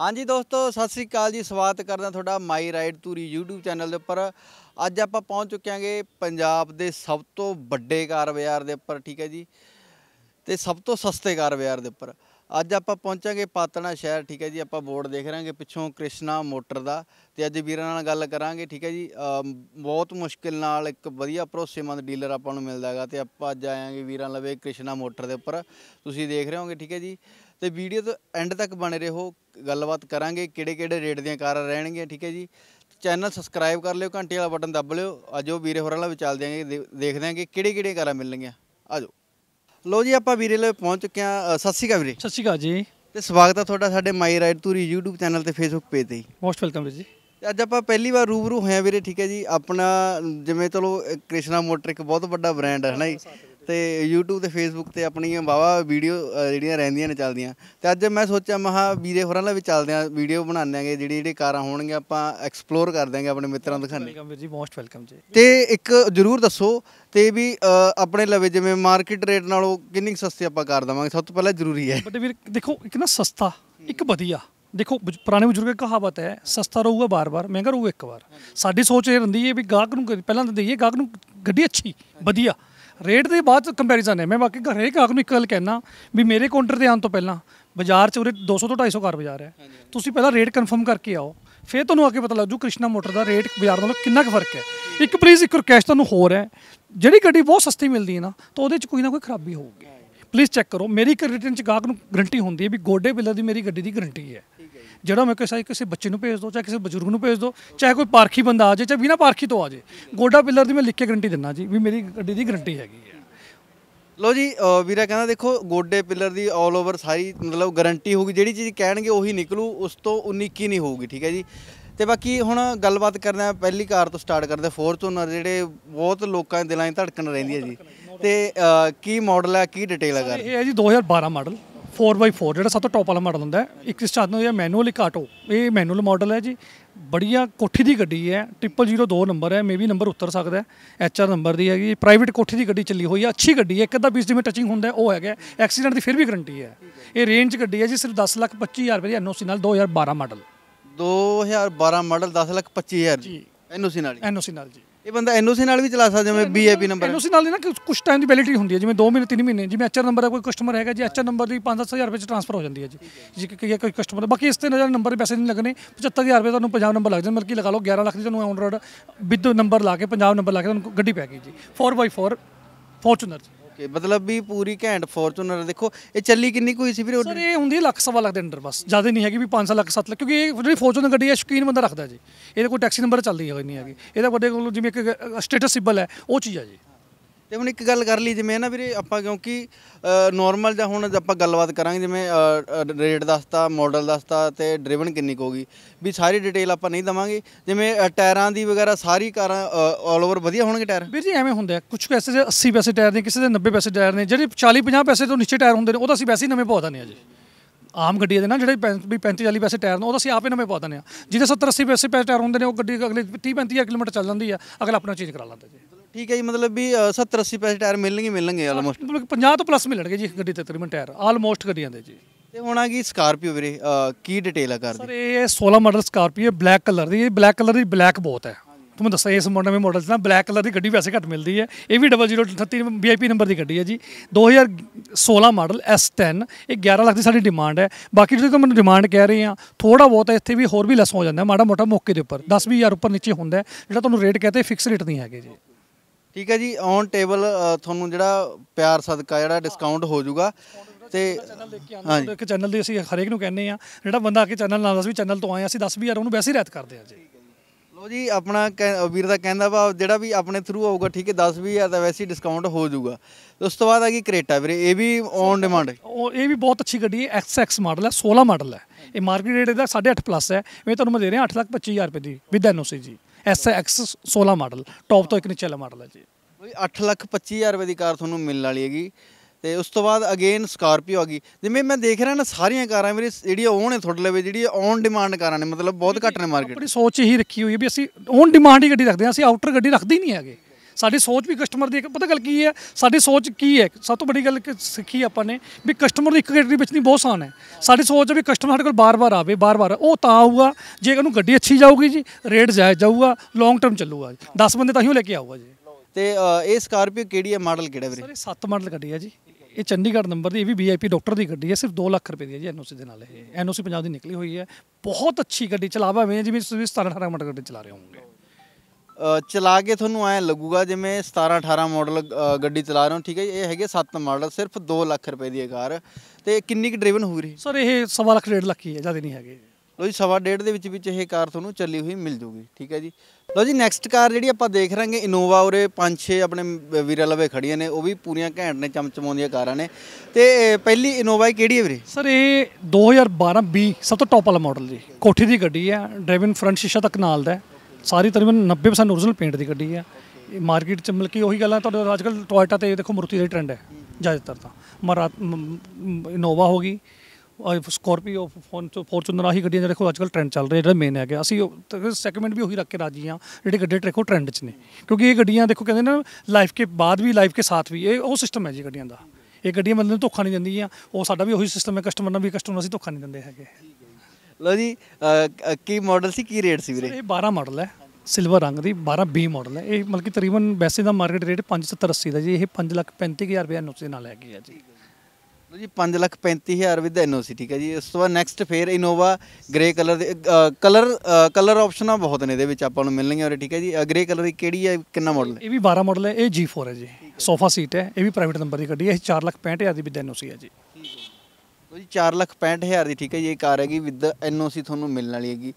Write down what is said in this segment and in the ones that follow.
ਹਾਂਜੀ ਦੋਸਤੋ ਸਤਿ ਸ੍ਰੀ ਅਕਾਲ ਜੀ ਸਵਾਗਤ ਕਰਦਾ ਤੁਹਾਡਾ ਮਾਈ ਰਾਈਡ ਟੂਰੀ YouTube ਚੈਨਲ ਦੇ ਉੱਪਰ ਅੱਜ ਆਪਾਂ ਪਹੁੰਚ ਚੁੱਕੇ ਹਾਂਗੇ ਪੰਜਾਬ ਦੇ ਸਭ ਤੋਂ ਵੱਡੇ ਕਾਰ ਬਾਜ਼ਾਰ ਦੇ ਉੱਪਰ ਠੀਕ ਹੈ ਜੀ ਤੇ ਸਭ ਤੋਂ ਸਸਤੇ ਕਾਰ ਬਾਜ਼ਾਰ ਦੇ ਉੱਪਰ ਅੱਜ ਆਪਾਂ ਪਹੁੰਚਾਂਗੇ ਪਾਤਣਾ ਸ਼ਹਿਰ ਠੀਕ ਹੈ ਜੀ ਆਪਾਂ ਬੋਰਡ ਦੇਖ ਰਾਂਗੇ ਪਿੱਛੋਂ ਕ੍ਰਿਸ਼ਨਾ ਮੋਟਰ ਦਾ ਤੇ ਅੱਜ ਵੀਰਾਂ ਨਾਲ ਗੱਲ ਕਰਾਂਗੇ ਠੀਕ ਹੈ ਜੀ ਬਹੁਤ ਮੁਸ਼ਕਿਲ ਨਾਲ ਇੱਕ ਵਧੀਆ ਭਰੋਸੇਮੰਦ ਡੀਲਰ ਆਪਾਂ ਨੂੰ ਮਿਲਦਾ ਹੈਗਾ ਤੇ ਆਪਾਂ ਅੱਜ ਆਏਾਂਗੇ ਵੀਰਾਂ ਲਵੇ ਕ੍ਰਿਸ਼ਨਾ ਮੋਟਰ ਦੇ ਉੱਪਰ ਤੁਸੀਂ ਦੇਖ ਰਹੇ ਹੋਗੇ ਠੀਕ ਹੈ ਜੀ ਤੇ ਵੀਡੀਓ ਤੋਂ ਐਂਡ ਤੱਕ ਬਣੇ ਰਹੋ ਗੱਲਬਾਤ ਕਰਾਂਗੇ ਕਿਹੜੇ ਕਿਹੜੇ ਰੇਟ ਦੀਆਂ ਕਾਰਾਂ ਰਹਿਣਗੀਆਂ ਠੀਕ ਹੈ ਜੀ ਚੈਨਲ ਸਬਸਕ੍ਰਾਈਬ ਕਰ ਲਿਓ ਘੰਟੀ ਵਾਲਾ ਬਟਨ ਦੱਬ ਲਿਓ ਆਜੋ ਵੀਰੇ ਹੋਰਾਂ ਨਾਲ ਵੀ ਚੱਲ ਦਿਆਂਗੇ ਦੇਖਦੇ ਆਂਗੇ ਕਿਹੜੇ ਕਿਹੜੇ ਕਾਰਾਂ ਮਿਲਣਗੀਆਂ ਆਜੋ ਲੋ ਜੀ ਆਪਾਂ ਵੀਰੇ ਲੈ ਪਹੁੰਚ ਚੁੱਕੇ ਆ ਸਤਿ ਸ਼੍ਰੀ ਅਕਾਲ ਵੀਰੇ ਸਤਿ ਸ਼੍ਰੀ ਅਕਾਲ ਜੀ ਤੇ ਸਵਾਗਤ ਆ ਤੁਹਾਡਾ ਸਾਡੇ ਮਾਈ ਰਾਈਡ ਟੂਰੀ YouTube ਚੈਨਲ ਤੇ Facebook ਪੇਜ ਤੇ ਮੋਸਟ ਵੈਲਕਮ ਵੀਰ ਜੀ ਅੱਜ ਆਪਾਂ ਪਹਿਲੀ ਵਾਰ ਰੂਬਰੂ ਆ ਵੀਰੇ ਠੀਕ ਹੈ ਜੀ ਆਪਣਾ ਜਿਵੇਂ ਚਲੋ ਕ੍ਰਿਸ਼ਨਾ ਮੋਟਰ ਇੱਕ ਬਹੁਤ ਵੱਡਾ ਬ੍ਰਾਂਡ ਹੈ ਹਨਾ ਜੀ ਤੇ YouTube ਤੇ Facebook ਤੇ ਆਪਣੀਆਂ ਵਾਵਾ ਵੀਡੀਓ ਜਿਹੜੀਆਂ ਰਹਿੰਦੀਆਂ ਨੇ ਚੱਲਦੀਆਂ ਤੇ ਅੱਜ ਮੈਂ ਸੋਚਿਆ ਮਹਾ ਵੀਰੇ ਹੋਰਾਂ ਨਾਲ ਵੀ ਚੱਲਦੇ ਆ ਵੀਡੀਓ ਬਣਾਉਣਾਂਗੇ ਜਿਹੜੀ ਜਿਹੜੇ ਕਾਰਾਂ ਹੋਣਗੀਆਂ ਆਪਾਂ ਐਕਸਪਲੋਰ ਕਰ ਦਾਂਗੇ ਆਪਣੇ ਮਿੱਤਰਾਂ ਨੂੰ ਦਿਖਾਣੇ ਵੈਲਕਮ ਵੀਰ ਜੀ ਮੋਸਟ ਵੈਲਕਮ ਜੀ ਤੇ ਇੱਕ ਜ਼ਰੂਰ ਦੱਸੋ ਤੇ ਵੀ ਆਪਣੇ ਲਵੇ ਜਿਵੇਂ ਮਾਰਕੀਟ ਰੇਟ ਨਾਲੋਂ ਕਿੰਨੀ ਸਸਤੀ ਆਪਾਂ ਕਰ ਦਵਾਂਗੇ ਸਭ ਤੋਂ ਪਹਿਲਾਂ ਜ਼ਰੂਰੀ ਹੈ ਬਟ ਵੀਰ ਦੇਖੋ ਇੱਕ ਨਾ ਸਸਤਾ ਇੱਕ ਵਧੀਆ ਦੇਖੋ ਪੁਰਾਣੇ ਬਜ਼ੁਰਗ ਕਹਾਵਤ ਹੈ ਸਸਤਾ ਰਹੂਗਾ ਬਾਰ-ਬਾਰ ਮਹਿੰਗਾ ਰਹੂਗਾ ਇੱਕ ਵਾਰ ਸਾਡੀ ਸੋਚ ਇਹ ਰਹਿੰਦੀ ਹੈ ਵੀ ਗਾਹਕ ਨੂੰ ਪਹਿਲਾਂ ਤਾਂ ਦੇਈਏ ਗਾਹਕ ਨੂੰ ਗੱਡੀ ਅੱਛੀ ਵਧੀਆ ਰੇਟ ਦੇ ਬਾਅਦ ਕੰਪੈਰੀਜ਼ਨ ਹੈ ਮੈਂ ਬਾਕੀ ਹਰੇਕ ਗਾਹਕ ਨੂੰ ਇੱਕ ਗੱਲ ਕਹਿਣਾ ਵੀ ਮੇਰੇ ਕਾਊਂਟਰ ਤੇ ਆਉਣ ਤੋਂ ਪਹਿਲਾਂ ਬਾਜ਼ਾਰ 'ਚ ਉਹਦੇ 200 ਤੋਂ 250 ਕਾਰ ਬਾਜ਼ਾਰ ਹੈ ਤੁਸੀਂ ਪਹਿਲਾਂ ਰੇਟ ਕਨਫਰਮ ਕਰਕੇ ਆਓ ਫਿਰ ਤੁਹਾਨੂੰ ਆ ਕੇ ਪਤਾ ਲੱਗ ਜੂ ਕ੍ਰਿਸ਼ਨਾ ਮੋਟਰ ਦਾ ਰੇਟ ਬਾਜ਼ਾਰ ਨਾਲੋਂ ਕਿੰਨਾ ਕੁ ਫਰਕ ਹੈ ਇੱਕ ਪਲੀਜ਼ ਇੱਕ ਰਿਕਵੈਸਟ ਤੁਹਾਨੂੰ ਹੋਰ ਹੈ ਜਿਹੜੀ ਗੱਡੀ ਬਹੁਤ ਸਸਤੀ ਮਿਲਦੀ ਹੈ ਨਾ ਤਾਂ ਉਹਦੇ 'ਚ ਕੋਈ ਨਾ ਕੋਈ ਖਰਾਬੀ ਹੋਊਗੀ ਪਲੀਜ਼ ਚੈੱਕ ਕਰੋ ਮੇਰੀ ਇੱਕ ਰਿਟਰਨ 'ਚ ਗਾਹਕ ਨੂੰ ਗਰੰਟੀ ਹੁੰਦੀ ਹੈ ਵੀ ਗੋਡੇ ਬਿੱਲਾ ਦੀ ਮੇਰੀ ਗੱਡੀ ਦੀ ਗਰੰਟੀ ਹੈ ਜਿਹੜਾ ਮੈਂ ਕਿਸੇ ਕਿਸੇ ਬੱਚੇ ਨੂੰ ਭੇਜ ਦੋ ਚਾਹੇ ਕਿਸੇ ਬਜ਼ੁਰਗ ਨੂੰ ਭੇਜ ਦੋ ਚਾਹੇ ਕੋਈ ਪਾਰਖੀ ਬੰਦਾ ਆ ਜਾਏ ਚਾਹੇ ਬਿਨਾ ਪਾਰਖੀ ਤੋਂ ਆ ਜਾਏ ਗੋਡਾ ਪਿੱਲਰ ਦੀ ਮੈਂ ਲਿਖ ਕੇ ਗਰੰਟੀ ਦਿੰਦਾ ਜੀ ਵੀ ਮੇਰੀ ਗੱਡੀ ਦੀ ਗਰੰਟੀ ਹੈਗੀ ਹੈ ਲੋ ਜੀ ਵੀਰਾ ਕਹਿੰਦਾ ਦੇਖੋ ਗੋਡੇ ਪਿੱਲਰ ਦੀ ਆਲ ਓਵਰ ਸਾਰੀ ਮਤਲਬ ਗਾਰੰਟੀ ਹੋਊਗੀ ਜਿਹੜੀ ਚੀਜ਼ ਕਹਿਣਗੇ ਉਹੀ ਨਿਕਲੂ ਉਸ ਤੋਂ ਕੀ ਨਹੀਂ ਹੋਊਗੀ ਠੀਕ ਹੈ ਜੀ ਤੇ ਬਾਕੀ ਹੁਣ ਗੱਲਬਾਤ ਕਰਦੇ ਆ ਪਹਿਲੀ ਕਾਰ ਤੋਂ ਸਟਾਰਟ ਕਰਦੇ ਫੋਰਚੂਨਰ ਜਿਹੜੇ ਬਹੁਤ ਲੋਕਾਂ ਦੇ ਦਿਲਾਂ 'ਚ ਧੜਕਣ ਰਹਿੰਦੀ ਹੈ ਜੀ ਤੇ ਕੀ ਮਾਡਲ ਹੈ ਕੀ ਡਿਟੇਲ ਹੈ ਇਹ ਹੈ ਜੀ 2012 ਮਾਡਲ 4x4 ਜਿਹੜਾ ਸਭ ਤੋਂ ਟੌਪ ਵਾਲਾ ਮਾਡਲ ਹੁੰਦਾ ਇੱਕ ਇਸ ਚਾਹਤ ਨੂੰ ਇਹ ਮੈਨੂਅਲ ਇੱਕ ਆਟੋ ਇਹ ਮੈਨੂਅਲ ਮਾਡਲ ਹੈ ਜੀ ਬੜੀਆ ਕੋਠੀ ਦੀ ਗੱਡੀ ਹੈ 0002 ਨੰਬਰ ਹੈ ਮੇਬੀ ਨੰਬਰ ਉਤਰ ਸਕਦਾ ਐਚ ਆਰ ਨੰਬਰ ਦੀ ਹੈਗੀ ਪ੍ਰਾਈਵੇਟ ਕੋਠੀ ਦੀ ਗੱਡੀ ਚੱਲੀ ਹੋਈ ਹੈ ਅੱਛੀ ਗੱਡੀ ਹੈ ਇੱਕ ਅੱਧਾ 20 ਜਿਵੇਂ ਟੱਚਿੰਗ ਹੁੰਦਾ ਉਹ ਹੈਗਾ ਐਕਸੀਡੈਂਟ ਦੀ ਫਿਰ ਵੀ ਗਰੰਟੀ ਹੈ ਇਹ ਰੇਂਜ ਗੱਡੀ ਹੈ ਜੀ ਸਿਰਫ 10 ਲੱਖ ਹਜ਼ਾਰ ਰੁਪਏ ਦੀ ਐਨਓਸੀ ਨਾਲ 2012 ਮਾਡਲ 2012 ਮਾਡਲ 10 ਲੱਖ ਹਜ਼ਾਰ ਜੀ ਐਨਓਸੀ ਨਾਲ ਐਨਓਸੀ ਨਾਲ ਜੀ ਇਹ ਬੰਦਾ ਐਨਓਸੀ ਨਾਲ ਵੀ ਚਲਾ ਸਕਦਾ ਜਿਵੇਂ ਬੀਏਪੀ ਨੰਬਰ ਐਨਓਸੀ ਨਾਲ ਨਾ ਕੁਝ ਟਾਈਮ ਦੀ ਵੈਲਿਡਿਟੀ ਹੁੰਦੀ ਹੈ ਜਿਵੇਂ 2 ਮਹੀਨੇ 3 ਮਹੀਨੇ ਜਿਵੇਂ ਐਚਆਰ ਨੰਬਰ ਦਾ ਕੋਈ ਕਸਟਮਰ ਹੈਗਾ ਜੀ ਐਚਆਰ ਨੰਬਰ ਦੀ 5-7000 ਰੁਪਏ ਚ ਟ੍ਰਾਂਸਫਰ ਹੋ ਜਾਂਦੀ ਹੈ ਜੀ ਜੇ ਕਿ ਕੋਈ ਕਸਟਮਰ ਬਾਕੀ ਇਸ ਤੇ ਨਜ਼ਰ ਨੰਬਰ ਪੈਸੇ ਨਹੀਂ ਲੱਗਣੇ 75000 ਰੁਪਏ ਤੁਹਾਨੂੰ ਪੰਜਾਬ ਨੰਬਰ ਲੱਗ ਜਾਂਦਾ ਮਤਲਬ ਕਿ ਲਗਾ ਲਓ 11 ਲੱਖ ਦੀ ਤੁਹਾਨੂੰ ਆਨ ਰੋਡ ਵਿਦ ਨੰਬਰ ਲਾ ਕੇ ਪੰਜਾਬ ਨੰਬਰ ਲਾ ਕੇ ਤੁਹਾਨੂੰ ਗੱਡੀ ਪੈ ਗਈ ਜੀ 4x4 ਫੋਰਚੂਨਰ ਜੀ ਓਕੇ ਮਤਲਬ ਵੀ ਪੂਰੀ ਘੈਂਟ ਫੋਰਚੂਨਰ ਦੇਖੋ ਇਹ ਚੱਲੀ ਕਿੰਨੀ ਕੋਈ ਸੀ ਵੀਰੇ ਸਰ ਇਹ ਹੁੰਦੀ ਹੈ ਲੱਖ ਸਵਾ ਲੱਖ ਦੇ ਅੰਡਰ ਬਸ ਜ਼ਿਆਦਾ ਨਹੀਂ ਹੈਗੀ ਵੀ 5 ਲੱਖ 7 ਲੱਖ ਕਿਉਂਕਿ ਇਹ ਜਿਹੜੀ ਫੋਰਚੂਨਰ ਗੱਡੀ ਹੈ ਸ਼ਕੀਨ ਬੰਦਾ ਰੱਖਦਾ ਜੀ ਇਹਦੇ ਕੋਈ ਟੈਕਸੀ ਨੰਬਰ ਚੱਲਦੀ ਹੋਈ ਨਹੀਂ ਹੈਗੀ ਇਹਦਾ ਵੱਡੇ ਕੋਲ ਜਿਵੇਂ ਇੱਕ ਸਟੇਟਸ ਸਿੰਬਲ ਹੈ ਉਹ ਚੀਜ਼ ਹੈ ਜੀ ਤੇ ਹੁਣ ਇੱਕ ਗੱਲ ਕਰ ਲਈ ਜਿਵੇਂ ਨਾ ਵੀਰੇ ਆਪਾਂ ਕਿਉਂਕਿ ਨਾਰਮਲ ਜਾਂ ਹੁਣ ਆਪਾਂ ਗੱਲਬਾਤ ਕਰਾਂਗੇ ਜਿਵੇਂ ਰੇਟ ਦੱਸਤਾ ਮਾਡਲ ਦੱਸਤਾ ਤੇ ਡਰਾਈਵਨ ਕਿੰਨੀ ਹੋਗੀ ਵੀ ਸਾਰੀ ਡਿਟੇਲ ਆਪਾਂ ਨਹੀਂ ਦਵਾਂਗੇ ਜਿਵੇਂ ਟਾਇਰਾਂ ਦੀ ਵਗੈਰਾ ਸਾਰੀ ਕਾਰਾਂ ਆਲ ਓਵਰ ਵਧੀਆ ਹੋਣਗੇ ਟਾਇਰ ਵੀਰ ਜੀ ਐਵੇਂ ਹੁੰਦਾ ਕੁਝ ਪੈਸੇ ਦੇ 80 ਪੈਸੇ ਟਾਇਰ ਨੇ ਕਿਸੇ ਦੇ 90 ਪੈਸੇ ਟਾਇਰ ਨੇ ਜਿਹੜੇ 40 50 ਪੈਸੇ ਤੋਂ ਨੀਚੇ ਟਾਇਰ ਹੁੰਦੇ ਨੇ ਉਹ ਤਾਂ ਅਸੀਂ ਵੈਸੇ ਹੀ ਨਵੇਂ ਪਵਾ ਦਿੰਦੇ ਆ ਜੀ ਆਮ ਗੱਡੀਆਂ ਦੇ ਨਾ ਜਿਹੜੇ ਵੀ 35 40 ਪੈਸੇ ਟਾਇਰ ਨੇ ਉਹ ਤਾਂ ਅਸੀਂ ਆਪੇ ਨਵੇਂ ਪਵਾ ਦਿੰਦੇ ਆ ਜਿਹਦੇ 70 80 ਪੈਸੇ ਟਾਇਰ ਹੁੰਦੇ ਨੇ ਉਹ ਗੱਡੀ ਅਗਲੇ 30 35 ਕਿਲੋਮੀਟਰ ਚੱਲ ਜਾਂਦੀ ਆ ਅਗਲਾ ਆਪਣਾ ਚੇਂਜ ਕਰਾ ਲੈਂਦਾ ਜੀ ਠੀਕ ਹੈ ਜੀ ਮਤਲਬ ਵੀ 70 80 ਪੈਸੇ ਟਾਇਰ ਮਿਲਣਗੇ ਮਿਲਣਗੇ ਆਲਮੋਸਟ 50 ਤੋਂ ਪਲੱਸ ਮਿਲਣਗੇ ਜੀ ਗੱਡੀ ਤੇ ਤਕਰੀਬਨ ਟਾਇਰ ਆਲਮੋਸਟ ਗੱਡੀਆਂ ਦੇ ਜੀ ਤੇ ਹੁਣ ਆ ਗਈ ਸਕਾਰਪੀਓ ਵੀਰੇ ਕੀ ਡਿਟੇਲ ਆ ਕਰਦੀ ਸਰ ਇਹ 16 ਮਾਡਲ ਸਕਾਰਪੀਓ ਬਲੈਕ ਕਲਰ ਦੀ ਇਹ ਬਲੈਕ ਕਲਰ ਦੀ ਬਲੈਕ ਬਹੁਤ ਹੈ ਤੁਹਾਨੂੰ ਦੱਸਾਂ ਇਸ ਵਿੱਚ ਮਾਡਲ 'ਚ ਨਾ ਬਲੈਕ ਕਲਰ ਦੀ ਗੱਡੀ ਵੈਸੇ ਘੱਟ ਮਿਲਦੀ ਹੈ ਇਹ ਵੀ 0038 ਵੀਆਈਪੀ ਨੰਬਰ ਦੀ ਗੱਡੀ ਹੈ ਜੀ 2016 ਮਾਡਲ S10 ਇਹ 11 ਲੱਖ ਦੀ ਸਾਡੀ ਡਿਮਾਂਡ ਹੈ ਬਾਕੀ ਜਿਹੜੇ ਤੁਹਾਨੂੰ ਡਿਮਾਂਡ ਕਹਿ ਰਹੇ ਆ ਥੋੜਾ ਬਹੁਤ ਇੱਥੇ ਵੀ ਹੋਰ ਵੀ ਲੈਸ ਹੋ ਜਾਂਦਾ ਮਾੜਾ ਮੋਟਾ ਮੌਕੇ ਦੇ ਉੱਪਰ 10 20000 ਉੱਪਰ ਨੀਚੇ ਹੁੰਦਾ ਜਿਹੜਾ ਤੁਹਾਨੂੰ ਰੇਟ ਕਹਤੇ ਫਿਕਸ ਰੇਟ ਨਹੀਂ ਹੈਗੇ ਜੀ ਠੀਕ ਹੈ ਜੀ ਔਨ ਟੇਬਲ ਤੁਹਾਨੂੰ ਜਿਹੜਾ ਪਿਆਰ ਸਦਕਾ ਜਿਹੜਾ ਡਿਸਕਾਊਂਟ ਹੋ ਜਾਊਗਾ ਤੇ ਹਾਂਜੀ ਇੱਕ ਚੈਨਲ ਦੀ ਅਸੀਂ ਹਰੇਕ ਨੂੰ ਕਹਿੰਨੇ ਆ ਜਿਹੜਾ ਬੰਦਾ ਆ ਕੇ ਚੈਨਲ ਨਾਲ ਦੱਸ ਵੀ ਚੈਨਲ ਤੋਂ ਆਏ ਅਸੀਂ 10 ਉਹਨੂੰ ਵੈਸੇ ਹੀ ਰੈਤ ਕਰਦੇ ਆ ਜੀ ਲੋ ਜੀ ਆਪਣਾ ਵੀਰ ਦਾ ਕਹਿੰਦਾ ਵਾ ਜਿਹੜਾ ਵੀ ਆਪਣੇ ਥਰੂ ਆਊਗਾ ਠੀਕ ਹੈ 10 20000 ਦਾ ਵੈਸੇ ਹੀ ਡਿਸਕਾਊਂਟ ਹੋ ਜਾਊਗਾ ਉਸ ਤੋਂ ਬਾਅਦ ਆ ਗਈ ਕ੍ਰੇਟਾ ਵੀਰੇ ਇਹ ਵੀ ਔਨ ਡਿਮਾਂਡ ਉਹ ਇਹ ਵੀ ਬਹੁਤ ਅੱਛੀ ਗੱਡੀ ਹੈ XX ਮਾਡਲ ਹੈ 16 ਮਾਡਲ ਹੈ ਇਹ ਮਾਰਕੀਟ ਰੇਟ ਇਹਦਾ 8.5 ਪਲੱਸ ਹੈ ਮੈਂ ਤੁਹਾਨੂੰ ਮੈਂ ਦੇ ਰਿਹਾ 8 ਲੱਖ 25000 ਰੁਪਏ ਦੀ ਵਿਦ ਐਨਓਸੀ ਜੀ SX 16 ਮਾਡਲ ਟੌਪ ਤੋਂ ਇੱਕ ਨੀਚੇ ਵਾਲਾ ਮਾਡਲ ਹੈ ਜੀ 8 ਲੱਖ 25000 ਰੁਪਏ ਦੀ ਕਾਰ ਤੁਹਾਨੂੰ ਮਿਲਣ ਵਾਲੀ ਹੈਗੀ ਤੇ ਉਸ ਤੋਂ ਬਾਅਦ ਅਗੇਨ ਸਕਾਰਪੀਓ ਆ ਗਈ ਜਿਵੇਂ ਮੈਂ ਦੇਖ ਰਿਹਾ ਨਾ ਸਾਰੀਆਂ ਕਾਰਾਂ ਮੇਰੇ ਜਿਹੜੀ ਉਹ ਨੇ ਤੁਹਾਡੇ ਲਈ ਜਿਹੜੀ ਔਨ ਡਿਮਾਂਡ ਕਾਰਾਂ ਨੇ ਮਤਲਬ ਬਹੁਤ ਘੱਟ ਨੇ ਮਾਰਕੀਟ ਆਪਣੀ ਸੋਚ ਹੀ ਰੱਖੀ ਹੋਈ ਹੈ ਵੀ ਅਸੀਂ ਔਨ ਡਿਮਾਂਡ ਹੀ ਗੱਡੀ ਰੱਖਦੇ ਹਾਂ ਅਸੀਂ ਆਊਟਰ ਗੱਡੀ ਰੱਖਦੇ ਹੀ ਨਹੀਂ ਹੈਗੇ ਸਾਡੀ ਸੋਚ ਵੀ ਕਸਟਮਰ ਦੀ ਪਤਾ ਗੱਲ ਕੀ ਹੈ ਸਾਡੀ ਸੋਚ ਕੀ ਹੈ ਸਭ ਤੋਂ ਵੱਡੀ ਗੱਲ ਸਿੱਖੀ ਆਪਾਂ ਨੇ ਵੀ ਕਸਟਮਰ ਦੀ ਇੱਕ ਕੈਟਰੀ ਵਿੱਚ ਨਹੀਂ ਬਹੁਤ ਸਾਨ ਹੈ ਸਾਡੀ ਸੋਚ ਵੀ ਕਸਟਮਰ ਸਾਡੇ ਕੋਲ ਬਾਰ-ਬਾਰ ਆਵੇ ਬਾਰ-ਬਾਰ ਉਹ ਤਾਂ ਆਊਗਾ ਜੇ ਉਹਨੂੰ ਗੱਡੀ ਅੱਛੀ ਜਾਊਗੀ ਜੀ ਰੇਟ ਜਾਇਜ਼ ਜਾਊਗਾ ਲੌਂਗ ਟਰਮ ਚੱਲੂਗਾ 10 ਬੰਦੇ ਤਾਂ ਹੀ ਲੈ ਕੇ ਆਊਗਾ ਜੀ ਤੇ ਇਹ ਸਕਾਰਪੀਓ ਕਿਹੜੀ ਹੈ ਮਾਡਲ ਕਿਹੜਾ ਵੀਰੇ ਸਰ ਇਹ 7 ਮਾਡਲ ਗੱਡੀ ਹੈ ਜੀ ਇਹ ਚੰਡੀਗੜ੍ਹ ਨੰਬਰ ਦੀ ਇਹ ਵੀ ਵੀਆਈਪੀ ਡਾਕਟਰ ਦੀ ਗੱਡੀ ਹੈ ਸਿਰਫ 2 ਲੱਖ ਰੁਪਏ ਦੀ ਹੈ ਜੀ ਐਨਓਸੀ ਦੇ ਨਾਲ ਇਹ ਐਨਓਸੀ ਪੰਜਾਬ ਦੀ ਨਿਕਲੀ ਹੋਈ ਹੈ ਬਹੁਤ ਅੱਛੀ ਗੱਡੀ ਚਲਾਵਾ ਜਿਵੇਂ ਤੁਸੀਂ 17 18 ਮਿੰਟ ਗੱਡੀ ਚਲਾ ਰਹੇ ਹੋਵੋਗੇ ਚਲਾ ਕੇ ਤੁਹਾਨੂੰ ਐ ਲੱਗੂਗਾ ਜਿਵੇਂ 17 18 ਮਾਡਲ ਗੱਡੀ ਚਲਾ ਰਹੇ ਹੋ ਠੀਕ ਹੈ ਇਹ ਹੈਗੇ 7 ਮਾਡਲ ਸਿਰਫ 2 ਲੱਖ ਰੁਪਏ ਦੀ ਇਹ ਕਾਰ ਤੇ ਕਿੰਨੀ ਕਿ ਡਰਾਈਵਨ ਹੋ ਰਹੀ ਸਰ ਇਹ ਸਵਾ ਲੱਖ ਡੇਢ ਲੱਖ ਹੀ ਹੈ ਜਿਆਦਾ ਨਹੀਂ ਹੈਗੇ ਲੋ ਜੀ ਸਵਾ ਡੇਢ ਦੇ ਵਿੱਚ ਵਿੱਚ ਇਹ ਕਾਰ ਤੁਹਾਨੂੰ ਚੱਲੀ ਹੋਈ ਮਿਲ ਜੂਗੀ ਠੀਕ ਹੈ ਜੀ ਲੋ ਜੀ ਨੈਕਸਟ ਕਾਰ ਜਿਹੜੀ ਆਪਾਂ ਦੇਖ ਰਾਂਗੇ ਇਨੋਵਾ ਉਰੇ 5-6 ਆਪਣੇ ਵੀਰਾਂ ਲਵੇ ਖੜੀਆਂ ਨੇ ਉਹ ਵੀ ਪੂਰੀਆਂ ਘੈਂਟ ਨੇ ਚਮਚਮਾਉਂਦੀਆਂ ਕਾਰਾਂ ਨੇ ਤੇ ਪਹਿਲੀ ਇਨੋਵਾ ਕਿਹੜੀ ਹੈ ਵੀਰੇ ਸਰ ਇਹ 2012 20 ਸਭ ਤੋਂ ਟੌਪ ਵਾਲਾ ਮਾਡਲ ਜੀ ਕੋਠੀ ਦੀ ਗੱਡੀ ਹੈ ਡਰਾਈਵਿੰਗ ਫਰੰਟ ਸ਼ੀਸ਼ਾ ਤੱਕ ਨਾਲ ਦਾ ਸਾਰੀ ਤਕਰੀਬਨ 90% origignal ਪੇਂਟ ਦੀ ਗੱਡੀ ਆ ਇਹ ਮਾਰਕੀਟ ਚ ਮਿਲ ਕੇ ਉਹੀ ਗੱਲਾਂ ਤੁਹਾਡੇ ਅੱਜ ਕੱਲ ਟੋਇਟਾ ਤੇ ਦੇਖੋ ਮਰੂਤੀ ਦਾ ਟ੍ਰੈਂਡ ਹੈ ਜ਼ਿਆਦਾਤਰ ਤਾਂ ਮਰਾ ਇਨੋਵਾ ਹੋ ਗਈ ਸਕੋਰਪੀਓ ਫੋਰਚੂਨਰ ਆਹੀ ਗੱਡੀਆਂ ਜਿਹੜੇ ਦੇਖੋ ਅੱਜ ਕੱਲ ਟ੍ਰੈਂਡ ਚੱਲ ਰਿਹਾ ਜਿਹੜਾ ਮੇਨ ਹੈਗਾ ਅਸੀਂ ਸੈਗਮੈਂਟ ਵੀ ਉਹੀ ਰੱਖ ਕੇ ਰਾਜੀ ਆ ਜਿਹੜੇ ਗੱਡੇ ਦੇਖੋ ਟ੍ਰੈਂਡ 'ਚ ਨੇ ਕਿਉਂਕਿ ਇਹ ਗੱਡੀਆਂ ਦੇਖੋ ਕਹਿੰਦੇ ਨਾ ਲਾਈਫ ਕੇ ਬਾਅਦ ਵੀ ਲਾਈਫ ਕੇ ਸਾਥ ਵੀ ਇਹ ਉਹ ਸਿਸਟਮ ਹੈ ਜੀ ਗੱਡੀਆਂ ਦਾ ਇਹ ਗੱਡੀਆਂ ਮਤਲਬ ਧੋਖਾ ਨਹੀਂ ਦਿੰਦੀਆਂ ਉਹ ਸਾਡਾ ਵੀ ਉਹੀ ਸਿਸਟਮ ਹੈ ਕਸਟਮਰ ਨਾਲ ਵੀ ਕਸਟਮਰ ਅਸੀਂ ਧੋਖਾ ਨਹੀਂ ਦਿੰਦੇ ਹੈਗੇ ਲੋ ਜੀ ਕੀ ਮਾਡਲ ਸੀ ਕੀ ਰੇਟ ਸੀ ਵੀਰੇ ਇਹ 12 ਮਾਡਲ ਹੈ ਸਿਲਵਰ ਰੰਗ ਦੀ 12 ਮਾਡਲ ਹੈ ਇਹ ਮਤਲਬ ਕਿ ਤਕਰੀਬਨ ਵੈਸੇ ਦਾ ਮਾਰਕੀਟ ਰੇਟ 570 ਦਾ ਜੀ ਇਹ 5,35,000 ਰੁਪਏ ਨੋਟਸ ਦੇ ਨਾਲ ਹੈਗੀ ਹੈ ਜੀ ਲੋ ਜੀ 535000 ਵਿਦ ਐਨਓਸੀ ਠੀਕ ਹੈ ਜੀ ਉਸ ਤੋਂ ਬਾਅਦ ਨੈਕਸਟ ਫੇਰ ਇਨੋਵਾ ਗ੍ਰੇ ਕਲਰ ਦੇ ਕਲਰ ਕਲਰ ਆਪਸ਼ਨਾਂ ਬਹੁਤ ਨੇ ਇਹਦੇ ਵਿੱਚ ਆਪਾਂ ਨੂੰ ਮਿਲਣਗੀਆਂ ਔਰ ਠੀਕ ਹੈ ਜੀ ਗ੍ਰੇ ਕਲਰ ਦੀ ਕਿਹੜੀ ਹੈ ਕਿੰਨਾ ਮਾਡਲ ਇਹ ਵੀ 12 ਮਾਡਲ ਹੈ ਇਹ G4 ਹੈ ਜੀ ਸੋਫਾ ਸੀਟ ਹੈ ਇਹ ਵੀ ਪ੍ਰਾਈਵੇਟ ਨੰਬਰ ਦੀ ਗੱਡੀ ਹੈ ਇਹ 4,65,000 ਦੀ ਵਿਦਨ ਐਨਓਸੀ ਹੈ ਜੀ ਲੋ ਜੀ 4,65,000 ਦੀ ਠੀਕ ਹੈ ਜੀ ਇਹ ਕਾਰ ਹੈਗੀ ਵਿਦ ਐਨਓਸੀ ਤੁਹਾਨੂੰ ਮਿਲਣ ਵਾਲੀ ਹੈਗੀ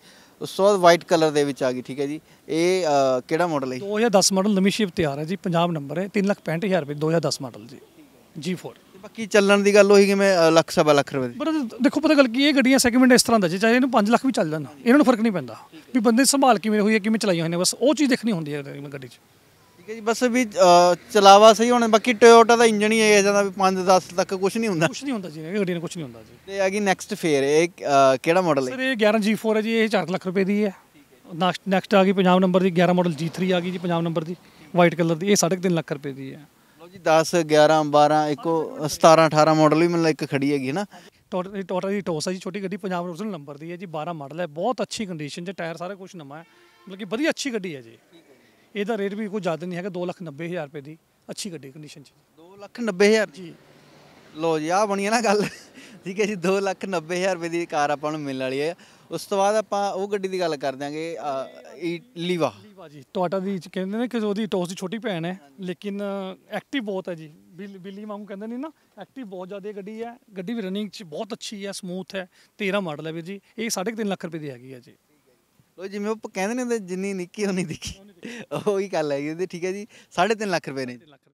ਉਸ ਤੋਂ ਬਾਅਦ ਵਾਈਟ ਕਲਰ ਦੇ ਵਿੱਚ ਆ ਗਈ ਠੀਕ ਹੈ ਜੀ ਇਹ ਕਿਹੜਾ ਮਾਡਲ ਹੈ 2010 ਮਾਡਲ ਨਵੀਂ ਸ਼ਿਪ ਤਿਆਰ ਹੈ ਜੀ ਪੰਜਾਬ ਨੰਬਰ ਹੈ 3,65,000 ਰੁਪਏ 2010 ਮਾਡਲ ਜੀ G4 ਬਾਕੀ ਚੱਲਣ ਦੀ ਗੱਲ ਉਹੀ ਕਿ ਮੈਂ ਲੱਖ ਸਵਾ ਲੱਖ ਰੁਪਏ ਪਰ ਦੇਖੋ ਪਤਾ ਗੱਲ ਕੀ ਇਹ ਗੱਡੀਆਂ ਸੈਗਮੈਂਟ ਇਸ ਤਰ੍ਹਾਂ ਦਾ ਜੇ ਚਾਹੇ ਇਹਨੂੰ 5 ਲੱਖ ਵੀ ਚੱਲ ਜਾਣ ਇਹਨਾਂ ਨੂੰ ਫਰਕ ਨਹੀਂ ਪੈਂਦਾ ਵੀ ਬੰਦੇ ਸੰਭਾਲ ਕਿਵੇਂ ਹੋਈ ਹੈ ਕਿਵੇਂ ਚਲਾਈ ਹੋਈ ਨੇ ਬਸ ਉਹ ਚੀਜ਼ ਦੇਖਣੀ ਹੁੰਦੀ ਹੈ ਗੱਡੀ 'ਚ ਹੈ ਜੀ ਬਸ ਵੀ ਚਲਾਵਾ ਸਹੀ ਹੋਣਾ ਬਾਕੀ ਟੋਯੋਟਾ ਦਾ ਇੰਜਨ ਹੀ ਇਹ ਜਾਂਦਾ ਵੀ 5-10 ਤੱਕ ਕੁਝ ਨਹੀਂ ਹੁੰਦਾ ਕੁਝ ਨਹੀਂ ਹੁੰਦਾ ਜੀ ਗੱਡੀ ਨੂੰ ਕੁਝ ਨਹੀਂ ਹੁੰਦਾ ਜੀ ਤੇ ਗਈ ਨੈਕਸਟ ਫੇਰ ਇਹ ਕਿਹੜਾ ਮਾਡਲ ਹੈ ਸਰ ਇਹ 11 G4 ਹੈ ਜੀ ਇਹ 4 ਲੱਖ ਰੁਪਏ ਦੀ ਹੈ ਨੈਕਸਟ ਆ ਗਈ ਪੰਜਾਬ ਨੰਬਰ ਦੀ 11 ਮਾਡਲ G3 ਆ ਗਈ ਜੀ ਪੰਜਾਬ ਨੰਬਰ ਦੀ ਵਾਈਟ ਕਲਰ ਦੀ ਇਹ 3.5 ਲੱਖ ਰੁਪਏ ਦੀ ਹੈ ਲਓ ਜੀ 10 11 12 ਇੱਕੋ 17 18 ਮਾਡਲ ਵੀ ਮਤਲਬ ਇੱਕ ਖੜੀ ਹੈਗੀ ਨਾ ਟੋਟਾ ਟੋਟਲ ਦੀ ਟੋਸ ਹੈ ਜੀ ਛੋਟੀ ਗੱਡੀ ਪੰਜਾਬ ਨੰਬਰ ਦੀ ਹੈ ਜੀ 12 ਮਾਡਲ ਹੈ ਬਹੁਤ ਅੱਛੀ ਕੰਡੀਸ਼ਨ 'ਚ ਟਾਇਰ ਸਾਰਾ ਕੁਝ ਨਵਾਂ ਹੈ ਮਤਲਬ ਕਿ ਵਧੀਆ ਅੱਛੀ ਗੱਡੀ ਹੈ ਜੀ ਇਹਦਾ ਰੇਟ ਵੀ ਕੋਈ ਜ਼ਿਆਦਾ ਨਹੀਂ ਹੈਗਾ 290000 ਰੁਪਏ ਦੀ ਅੱਛੀ ਗੱਡੀ ਕੰਡੀਸ਼ਨ 'ਚ 290000 ਜੀ ਲੋ ਜੀ ਆ ਬਣੀ ਹੈ ਨਾ ਗੱਲ ਠੀਕ ਹੈ ਜੀ 290000 ਰੁਪਏ ਦੀ ਕਾਰ ਆਪਾਂ ਨੂੰ ਮਿਲਣ ਵਾਲੀ ਹੈ ਉਸ ਤੋਂ ਬਾਅਦ ਆਪਾਂ ਉਹ ਗੱਡੀ ਦੀ ਗੱਲ ਕਰ ਦਿਆਂਗੇ ਲੀਵਾ ਲੀਵਾ ਜੀ ਟੋਟਾ ਦੀ ਕਹਿੰਦੇ ਨੇ ਕਿ ਉਹਦੀ ਟੋਸ ਦੀ ਛੋਟੀ ਭੈਣ ਹੈ ਲੇਕਿਨ ਐਕਟਿਵ ਬਹੁਤ ਹੈ ਜੀ ਬਿੱਲੀ ਵਾਂਗੂ ਕਹਿੰਦੇ ਨੇ ਨਾ ਐਕਟਿਵ ਬਹੁਤ ਜ਼ਿਆਦਾ ਗੱਡੀ ਹੈ ਗੱਡੀ ਵੀ ਰਨਿੰਗ 'ਚ ਬਹੁਤ ਅੱਛੀ ਹੈ ਸਮੂਥ ਹੈ 13 ਮਾਡਲ ਹੈ ਵੀਰ ਜੀ ਇਹ 3.5 ਲੱਖ ਰੁਪਏ ਦੀ ਹੈਗੀ ਹੈ ਜੀ ਉਹ ਜਿਵੇਂ ਉਹ ਕਹਿੰਦੇ ਨੇ ਜਿੰਨੀ ਨਿੱਕੀ ਉਨੀ ਉਹ ਉਹੀ ਗੱਲ ਹੈ ਜੀ ਠੀਕ ਹੈ ਜੀ 3.5 ਲੱਖ ਰੁਪਏ ਨੇ